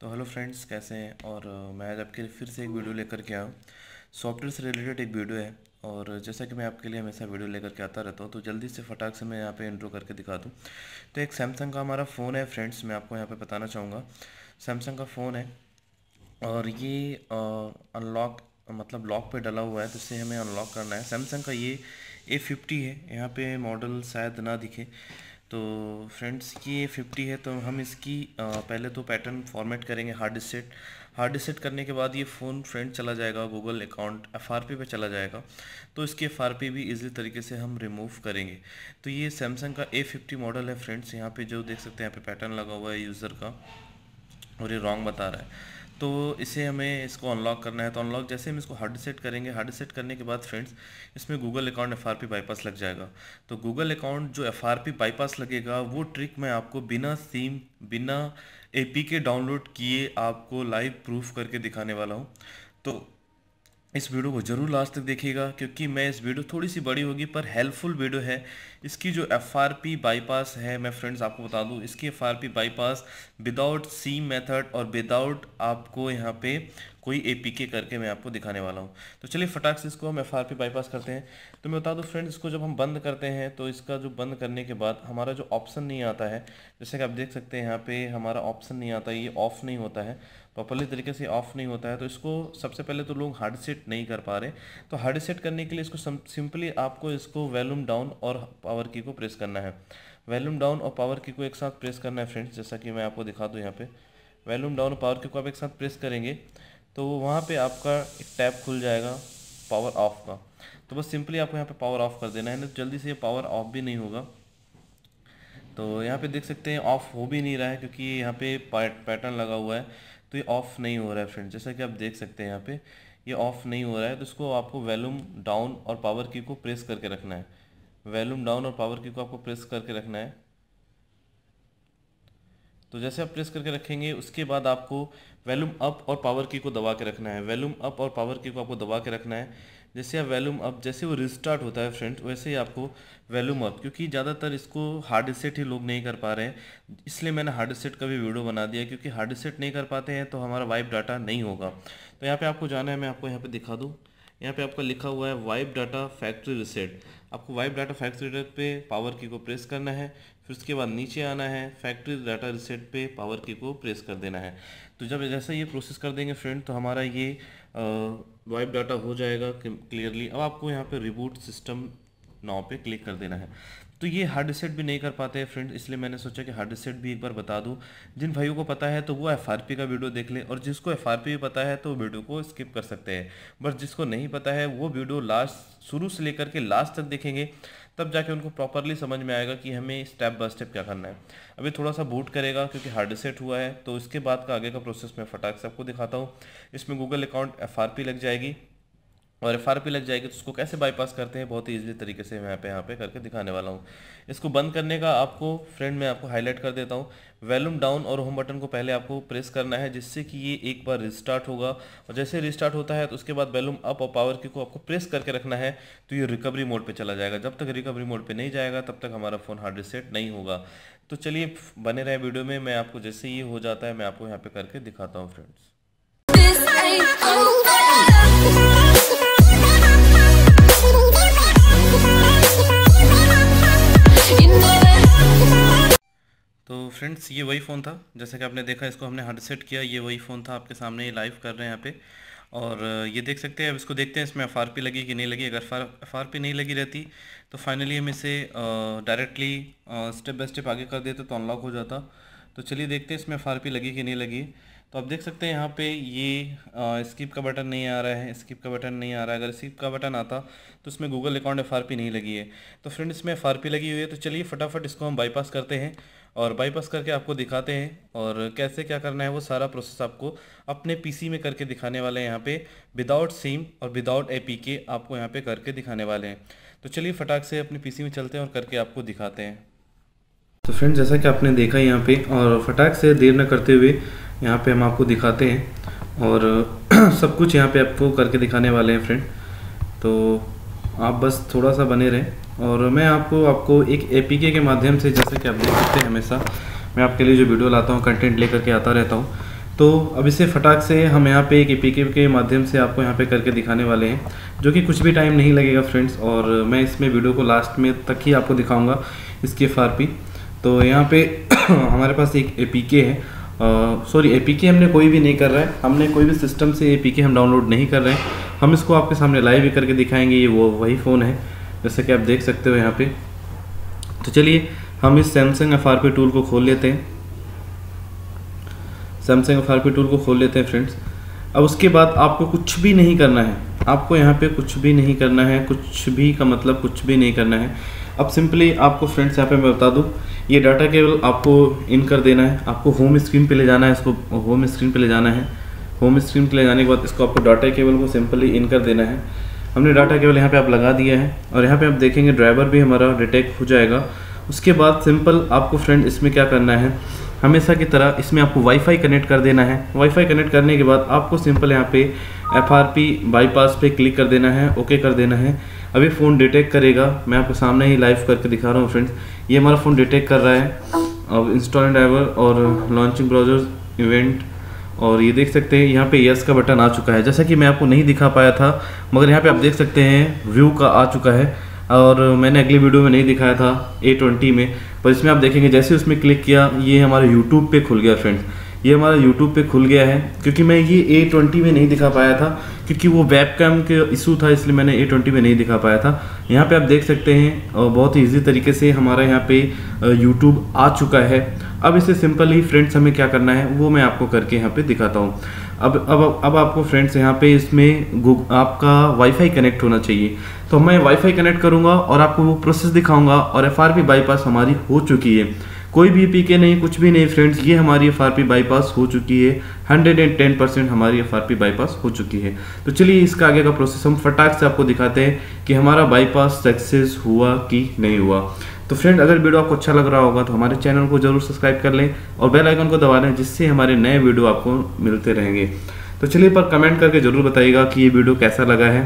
तो hello friends कैसे हैं और मैं आज आपके लिए फिर से एक वीडियो लेकर के आऊँ सॉफ्टवेयर से रिलेटेड एक वीडियो है और जैसा कि मैं आपके लिए हमेशा वीडियो लेकर के आता रहता हूँ तो जल्दी से फटाक से मैं यहाँ पे इंट्रो करके दिखा दूँ तो एक सैमसंग का हमारा फ़ोन है फ्रेंड्स मैं आपको यहाँ पर बताना चाहूँगा सैमसंग का फ़ोन है और ये अनलॉक मतलब लॉक पर डला हुआ है जिससे तो हमें अनलॉक करना है सैमसंग का ये ए फिफ्टी है यहाँ पर मॉडल शायद ना दिखे तो फ्रेंड्स ये 50 है तो हम इसकी पहले तो पैटर्न फॉर्मेट करेंगे हार्ड डिसेट हार्ड डिसेट करने के बाद ये फ़ोन फ्रेंड चला जाएगा Google account F R P चला जाएगा तो इसके एफ आर पी भी इजी तरीके से हम रिमूव करेंगे तो ये सैमसंग का ए फिफ्टी मॉडल है फ्रेंड्स यहाँ पे जो देख सकते हैं यहाँ पे पैटर्न लगा हुआ है यूज़र का और ये रॉन्ग बता रहा है तो इसे हमें इसको अनलॉक करना है तो अनलॉक जैसे हम इसको हार्ड सेट करेंगे हार्ड सेट करने के बाद फ्रेंड्स इसमें गूगल अकाउंट एफ बाईपास लग जाएगा तो गूगल अकाउंट जो एफ बाईपास लगेगा वो ट्रिक मैं आपको बिना सीम बिना ए डाउनलोड किए आपको लाइव प्रूफ करके दिखाने वाला हूँ तो इस वीडियो को ज़रूर लास्ट तक देखिएगा क्योंकि मैं इस वीडियो थोड़ी सी बड़ी होगी पर हेल्पफुल वीडियो है इसकी जो एफ आर पी बाईपास है मैं फ्रेंड्स आपको बता दूं इसकी F R P bypass without SIM method और विदाउट आपको यहाँ पे कोई एपीके करके मैं आपको दिखाने वाला हूँ तो चलिए फटाक से इसको हम एफ आर पी बाईपास करते हैं तो मैं बता दूँ फ्रेंड्स इसको जब हम बंद करते हैं तो इसका जो बंद करने के बाद हमारा जो ऑप्शन नहीं आता है जैसे कि आप देख सकते हैं यहाँ पे हमारा ऑप्शन नहीं आता ये ऑफ नहीं होता है प्रॉपरली तरीके से ऑफ नहीं होता है तो इसको सबसे पहले तो लोग हार्ड सेट नहीं कर पा रहे तो हार्ड सेट करने के लिए इसको सिंपली आपको इसको वैल्यूम डाउन और पावर की को प्रेस करना है वैल्यूम डाउन और पावर की को एक साथ प्रेस करना है फ्रेंड्स जैसा कि मैं आपको दिखा दूँ यहाँ पर वैल्यूम डाउन और पावर की को आप एक साथ प्रेस करेंगे तो वहाँ पर आपका एक टैब खुल जाएगा पावर ऑफ का तो बस सिंपली आपको यहाँ पर पावर ऑफ कर देना है नहीं तो जल्दी से ये पावर ऑफ भी नहीं होगा तो यहाँ पे देख सकते हैं ऑफ हो भी नहीं रहा है क्योंकि यहाँ पे पैटर्न लगा हुआ है तो ये ऑफ नहीं हो रहा है फ्रेंड जैसा कि आप देख सकते हैं यहाँ पे ये ऑफ नहीं हो रहा है तो इसको आपको वैल्यूम डाउन और पावर की को प्रेस करके रखना है वैल्यूम डाउन और पावर की को आपको प्रेस करके रखना है तो जैसे आप प्रेस करके रखेंगे उसके बाद आपको वैल्यूम अप और पावर की को दबा के रखना है वैल्यूम अप और पावर की को आपको दबा के रखना है जैसे आप वैल्यूम अप जैसे वो रिस्टार्ट होता है फ्रेंड्स वैसे ही आपको वैल्यूम अप क्योंकि ज़्यादातर इसको हार्ड सेट ही लोग नहीं कर पा रहे हैं इसलिए मैंने हार्ड सेट का भी वीडियो बना दिया क्योंकि हार्ड सेट नहीं कर पाते हैं तो हमारा वाइप डाटा नहीं होगा तो यहाँ पर आपको जाना है मैं आपको यहाँ पर दिखा दूँ यहाँ पर आपका लिखा हुआ है वाइप डाटा फैक्ट्री रिसेट आपको वाइप डाटा फैक्ट्री रेट पे पावर की को प्रेस करना है फिर उसके बाद नीचे आना है फैक्ट्री डाटा रिसेट पे पावर की को प्रेस कर देना है तो जब जैसा ये प्रोसेस कर देंगे फ्रेंड तो हमारा ये वाइप डाटा हो जाएगा क्लियरली अब आपको यहाँ पे रिबूट सिस्टम नाव पे क्लिक कर देना है तो ये हार्ड सेट भी नहीं कर पाते हैं फ्रेंड इसलिए मैंने सोचा कि हार्ड सेट भी एक बार बता दूँ जिन भाइयों को पता है तो वो एफ का वीडियो देख लें और जिसको एफ भी पता है तो वीडियो को स्किप कर सकते हैं बट जिसको नहीं पता है वो वीडियो लास्ट शुरू से लेकर के लास्ट तक देखेंगे तब जाके उनको प्रॉपरली समझ में आएगा कि हमें स्टेप बाय स्टेप क्या करना है अभी थोड़ा सा बूट करेगा क्योंकि हार्ड सेट हुआ है तो इसके बाद का आगे का प्रोसेस मैं फटाक से आपको दिखाता हूँ इसमें गूगल अकाउंट एफ लग जाएगी और एफ आर पी लग जाएगी तो उसको कैसे बाईपास करते हैं बहुत ही ईजी तरीके से मैं यहाँ पे यहाँ पे करके दिखाने वाला हूँ इसको बंद करने का आपको फ्रेंड मैं आपको हाईलाइट कर देता हूँ वैल्यूम डाउन और होम बटन को पहले आपको प्रेस करना है जिससे कि ये एक बार रिस्टार्ट होगा और जैसे रिस्टार्ट होता है तो उसके बाद वैल्यूम अप और पावर की को आपको प्रेस करके रखना है तो ये रिकवरी मोड पर चला जाएगा जब तक रिकवरी मोड पर नहीं जाएगा तब तक हमारा फ़ोन हार्ड रिसेट नहीं होगा तो चलिए बने रहे वीडियो में मैं आपको जैसे ये हो जाता है मैं आपको यहाँ पर करके दिखाता हूँ फ्रेंड्स तो फ्रेंड्स ये वही फ़ोन था जैसे कि आपने देखा इसको हमने हेडसेट किया ये वही फ़ोन था आपके सामने ये लाइव कर रहे हैं यहाँ पे और ये देख सकते हैं अब इसको देखते हैं इसमें एफ लगी कि नहीं लगी अगर एफ आर नहीं लगी रहती तो फाइनली हम इसे डायरेक्टली स्टेप बाय स्टेप आगे कर देते तो अनलॉक हो जाता तो चलिए देखते हैं इसमें एफ लगी कि नहीं लगी तो आप देख सकते हैं यहाँ पे ये स्किप का बटन नहीं आ रहा है स्किप का बटन नहीं आ रहा है अगर स्किप का बटन आता तो इसमें गूगल अकाउंट एफ नहीं लगी है तो फ्रेंड इसमें एफ लगी हुई है तो चलिए फटाफट इसको हम बाईपास करते हैं और बाईपास करके आपको दिखाते हैं और कैसे क्या करना है वो सारा प्रोसेस आपको अपने सी में करके दिखाने वाले हैं यहाँ पे विदाउट सिम और विदाउट ए आपको यहाँ पे करके दिखाने वाले हैं तो चलिए फटाक से अपने सी में चलते हैं और करके आपको दिखाते हैं तो फ्रेंड जैसा कि आपने देखा यहाँ पे और फटाक से देर न करते हुए यहाँ पे हम आपको दिखाते हैं और सब कुछ यहाँ पे आपको करके दिखाने वाले हैं फ्रेंड तो आप बस थोड़ा सा बने रहें और मैं आपको आपको एक एपीके के माध्यम से जैसे कि आप देख सकते हैं हमेशा मैं आपके लिए जो वीडियो लाता हूँ कंटेंट लेकर के आता रहता हूँ तो अब इसे फटाक से हम यहाँ पे एक एपीके के माध्यम से आपको यहाँ पे करके दिखाने वाले हैं जो कि कुछ भी टाइम नहीं लगेगा फ्रेंड्स और मैं इसमें वीडियो को लास्ट में तक ही आपको दिखाऊँगा इसकी एफ तो यहाँ पर हमारे पास एक ए है सॉरी ए पी हमने कोई भी नहीं कर रहा है हमने कोई भी सिस्टम से ए पी हम डाउनलोड नहीं कर रहे हैं हम इसको आपके सामने लाइव भी करके दिखाएंगे ये वो वही फ़ोन है जैसा कि आप देख सकते हो यहाँ पे तो चलिए हम इस सैमसंग एफ आर टूल को खोल लेते हैं सैमसंग एफ आर टूल को खोल लेते हैं फ्रेंड्स अब उसके बाद आपको कुछ भी नहीं करना है आपको यहाँ पे कुछ भी नहीं करना है कुछ भी का मतलब कुछ भी नहीं करना है अब सिंपली आपको फ्रेंड्स यहाँ पे मैं बता दूँ ये डाटा केवल आपको इन कर देना है आपको होम स्क्रीन पे ले जाना है इसको होम स्क्रीन पे ले जाना है होम स्क्रीन पे ले जाने के बाद इसको आपको डाटा केबल को सिंपली इन कर देना है हमने डाटा केबल यहाँ पे आप लगा दिया है और यहाँ पे आप देखेंगे ड्राइवर भी हमारा डिटेक्ट हो जाएगा उसके बाद सिंपल आपको फ्रेंड इसमें क्या करना है हमेशा की तरह इसमें आपको वाईफाई कनेक्ट कर देना है वाईफाई कनेक्ट करने के बाद आपको सिंपल यहाँ पे एफ बाईपास पे क्लिक कर देना है ओके कर देना है अभी फ़ोन डिटेक्ट करेगा मैं आपके सामने ही लाइव करके दिखा रहा हूँ फ्रेंड्स ये हमारा फ़ोन डिटेक्ट कर रहा है अब इंस्टॉल ड्राइवर और लॉन्चिंग ब्राउजर इवेंट और ये देख सकते हैं यहाँ पे यस का बटन आ चुका है जैसा कि मैं आपको नहीं दिखा पाया था मगर यहाँ पे आप देख सकते हैं व्यू का आ चुका है और मैंने अगली वीडियो में नहीं दिखाया था ए ट्वेंटी में पर इसमें आप देखेंगे जैसे उसमें क्लिक किया ये हमारे यूट्यूब पर खुल गया फ्रेंड्स ये हमारा YouTube पे खुल गया है क्योंकि मैं ये ए ट्वेंटी में नहीं दिखा पाया था क्योंकि वो वेब कैम के इशू था इसलिए मैंने ए ट्वेंटी में नहीं दिखा पाया था यहाँ पे आप देख सकते हैं और बहुत ही ईजी तरीके से हमारा यहाँ पे यूट्यूब आ चुका है अब इसे सिंपल ही फ्रेंड्स हमें क्या करना है वो मैं आपको करके यहाँ पे दिखाता हूँ अब अब अब आपको फ्रेंड्स यहाँ पे इसमें आपका वाईफाई कनेक्ट होना चाहिए तो मैं वाईफाई कनेक्ट करूँगा और आपको वो प्रोसेस दिखाऊँगा और एफ बाईपास हमारी हो चुकी है कोई भी पीके नहीं कुछ भी नहीं फ्रेंड्स ये हमारी एफ बाईपास हो चुकी है 110 परसेंट हमारी एफ बाईपास हो चुकी है तो चलिए इसका आगे का प्रोसेस हम फटाक से आपको दिखाते हैं कि हमारा बाईपास सक्सेस हुआ कि नहीं हुआ तो फ्रेंड अगर वीडियो आपको अच्छा लग रहा होगा तो हमारे चैनल को जरूर सब्सक्राइब कर लें और बेल आइकन को दबा लें जिससे हमारे नए वीडियो आपको मिलते रहेंगे तो चलिए पर कमेंट करके ज़रूर बताइएगा कि ये वीडियो कैसा लगा है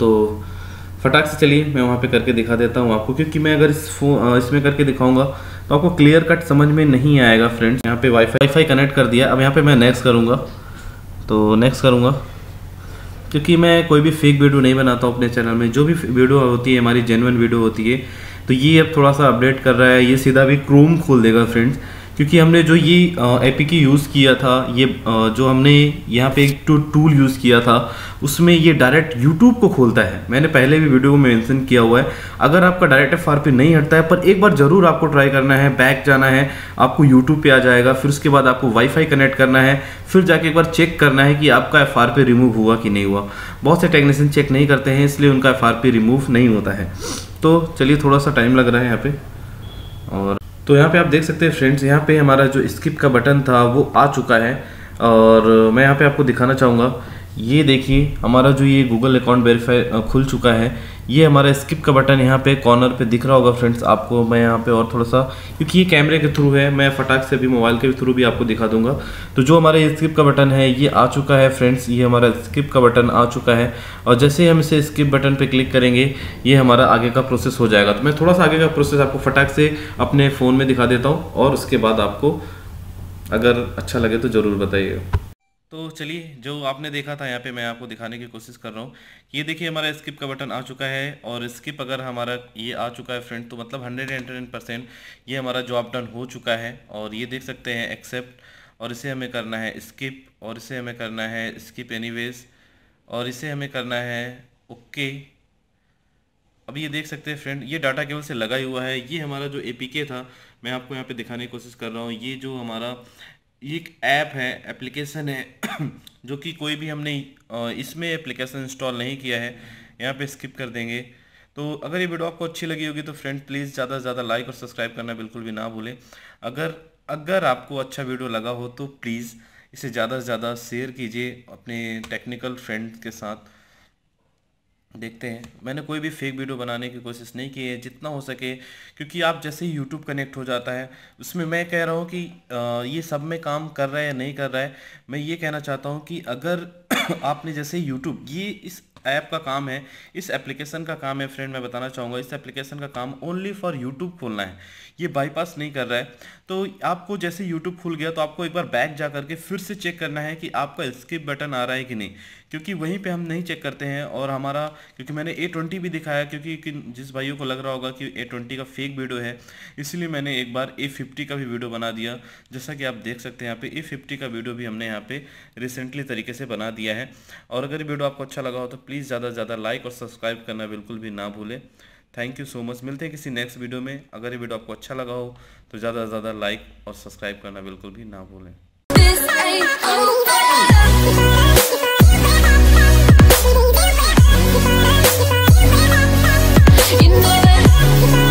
तो फटाक से चलिए मैं वहाँ पे करके दिखा देता हूँ आपको क्योंकि मैं अगर इस फो इसमें करके दिखाऊंगा तो आपको क्लियर कट समझ में नहीं आएगा फ्रेंड्स यहाँ पे वाईफाई फाई कनेक्ट कर दिया अब यहाँ पे मैं नेक्स्ट करूँगा तो नेक्स्ट करूँगा क्योंकि मैं कोई भी फेक वीडियो नहीं बनाता हूँ अपने चैनल में जो भी वीडियो होती है हमारी जेनवन वीडियो होती है तो ये अब थोड़ा सा अपडेट कर रहा है ये सीधा भी क्रोम खोल देगा फ्रेंड्स क्योंकि हमने जो ये एपी की यूज़ किया था ये जो हमने यहाँ पे एक तो टूल यूज़ किया था उसमें ये डायरेक्ट यूट्यूब को खोलता है मैंने पहले भी वीडियो में मेंशन किया हुआ है अगर आपका डायरेक्ट एफ आर नहीं हटता है पर एक बार ज़रूर आपको ट्राई करना है बैक जाना है आपको यूट्यूब पे आ जाएगा फिर उसके बाद आपको वाईफाई कनेक्ट करना है फिर जाके एक बार चेक करना है कि आपका एफ आर रिमूव हुआ कि नहीं हुआ बहुत से टेक्नीसियन चेक नहीं करते हैं इसलिए उनका एफ आर रिमूव नहीं होता है तो चलिए थोड़ा सा टाइम लग रहा है यहाँ पर और तो यहाँ पे आप देख सकते हैं फ्रेंड्स यहाँ पे हमारा जो स्किप का बटन था वो आ चुका है और मैं यहाँ पे आपको दिखाना चाहूँगा ये देखिए हमारा जो ये गूगल अकाउंट वेरीफाई खुल चुका है ये हमारा स्किप का बटन यहाँ पे कॉर्नर पे दिख रहा होगा फ्रेंड्स आपको मैं यहाँ पे और थोड़ा सा क्योंकि ये कैमरे के थ्रू है मैं फटाक से भी मोबाइल के थ्रू भी आपको दिखा दूंगा तो जो हमारा ये स्किप का बटन है ये आ चुका है फ्रेंड्स ये हमारा स्किप का बटन आ चुका है और जैसे ही हम इसे स्किप बटन पर क्लिक करेंगे ये हमारा आगे का प्रोसेस हो जाएगा तो मैं थोड़ा सा आगे का प्रोसेस आपको फटाक से अपने फ़ोन में दिखा देता हूँ और उसके बाद आपको अगर अच्छा लगे तो ज़रूर बताइएगा तो चलिए जो आपने देखा था यहाँ पे मैं आपको दिखाने की कोशिश कर रहा हूँ ये देखिए हमारा स्किप का बटन आ चुका है और स्किप अगर हमारा ये आ चुका है फ्रेंड तो मतलब हंड्रेड एंड हंड्रेड परसेंट ये हमारा जॉब डन हो चुका है और ये देख सकते हैं एक्सेप्ट और इसे हमें करना है स्किप और इसे हमें करना है स्किप एनी और इसे हमें करना है ओके अब ये देख सकते हैं फ्रेंड ये डाटा केवल से लगा ही हुआ है ये हमारा जो ए था मैं आपको यहाँ पे दिखाने की कोशिश कर रहा हूँ ये जो हमारा ये एक ऐप है एप्लीकेशन है जो कि कोई भी हमने इसमें एप्लीकेशन इंस्टॉल नहीं किया है यहाँ पे स्किप कर देंगे तो अगर ये वीडियो आपको अच्छी लगी होगी तो फ्रेंड प्लीज़ ज़्यादा से ज़्यादा लाइक और सब्सक्राइब करना बिल्कुल भी ना भूलें अगर अगर आपको अच्छा वीडियो लगा हो तो प्लीज़ इसे ज़्यादा से ज़्यादा शेयर कीजिए अपने टेक्निकल फ्रेंड के साथ देखते हैं मैंने कोई भी फेक वीडियो बनाने की कोशिश नहीं की है जितना हो सके क्योंकि आप जैसे ही यूट्यूब कनेक्ट हो जाता है उसमें मैं कह रहा हूँ कि ये सब में काम कर रहा है या नहीं कर रहा है मैं ये कहना चाहता हूँ कि अगर आपने जैसे यूट्यूब ये इस ऐप का काम है इस एप्लीकेशन का काम है फ्रेंड मैं बताना चाहूँगा इस एप्लीकेशन का काम ओनली फॉर यूट्यूब खोलना है ये बाईपास नहीं कर रहा है तो आपको जैसे यूट्यूब खुल गया तो आपको एक बार बैक जा करके फिर से चेक करना है कि आपका स्किप बटन आ रहा है कि नहीं क्योंकि वहीं पे हम नहीं चेक करते हैं और हमारा क्योंकि मैंने ए ट्वेंटी भी दिखाया क्योंकि जिस भाइयों को लग रहा होगा कि ए ट्वेंटी का फेक वीडियो है इसीलिए मैंने एक बार ए फिफ्टी का भी वीडियो बना दिया जैसा कि आप देख सकते हैं यहाँ पे ए फिफ्टी का वीडियो भी हमने यहाँ पे रिसेंटली तरीके से बना दिया है और अगर वीडियो आपको अच्छा लगा हो तो प्लीज़ प्लीज़ ज़्यादा से ज़्यादा लाइक और सब्सक्राइब करना बिल्कुल भी ना भूलें थैंक यू सो मच मिलते हैं किसी नेक्स्ट वीडियो में अगर ये वीडियो आपको अच्छा लगा हो तो ज़्यादा से ज़्यादा लाइक और सब्सक्राइब करना बिल्कुल भी ना भूलें in the